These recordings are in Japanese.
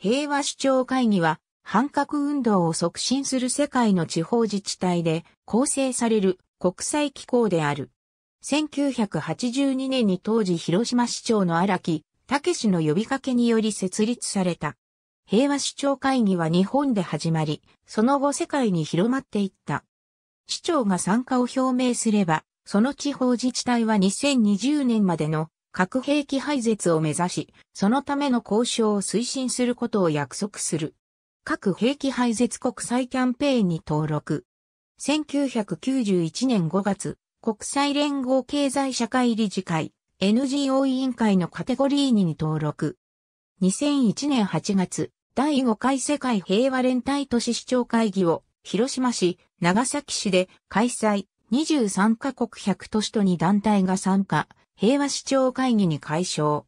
平和主張会議は、反核運動を促進する世界の地方自治体で構成される国際機構である。1982年に当時広島市長の荒木武の呼びかけにより設立された。平和主張会議は日本で始まり、その後世界に広まっていった。市長が参加を表明すれば、その地方自治体は2020年までの核兵器廃絶を目指し、そのための交渉を推進することを約束する。核兵器廃絶国際キャンペーンに登録。1991年5月、国際連合経済社会理事会 NGO 委員会のカテゴリー2に登録。2001年8月、第5回世界平和連帯都市市長会議を広島市、長崎市で開催、23カ国100都市と2団体が参加、平和市長会議に解消。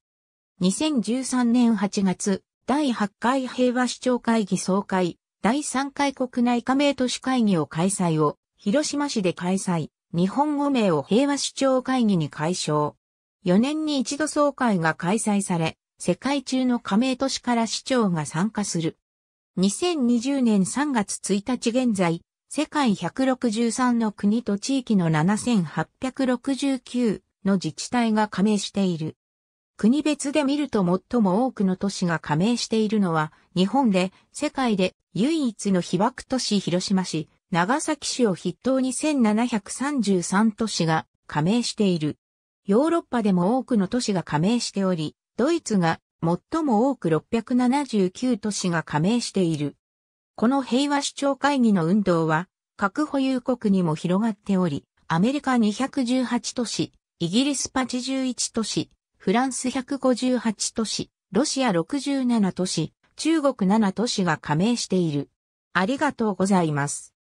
2013年8月、第8回平和市長会議総会、第3回国内加盟都市会議を開催を、広島市で開催、日本語名を平和市長会議に解消。4年に一度総会が開催され、世界中の加盟都市から市長が参加する。2020年3月1日現在、世界163の国と地域の7869の自治体が加盟している。国別で見ると最も多くの都市が加盟しているのは、日本で世界で唯一の被爆都市広島市、長崎市を筆頭に1733都市が加盟している。ヨーロッパでも多くの都市が加盟しており、ドイツが最も多く679都市が加盟している。この平和主張会議の運動は、核保有国にも広がっており、アメリカ218都市、イギリス81都市、フランス158都市、ロシア67都市、中国7都市が加盟している。ありがとうございます。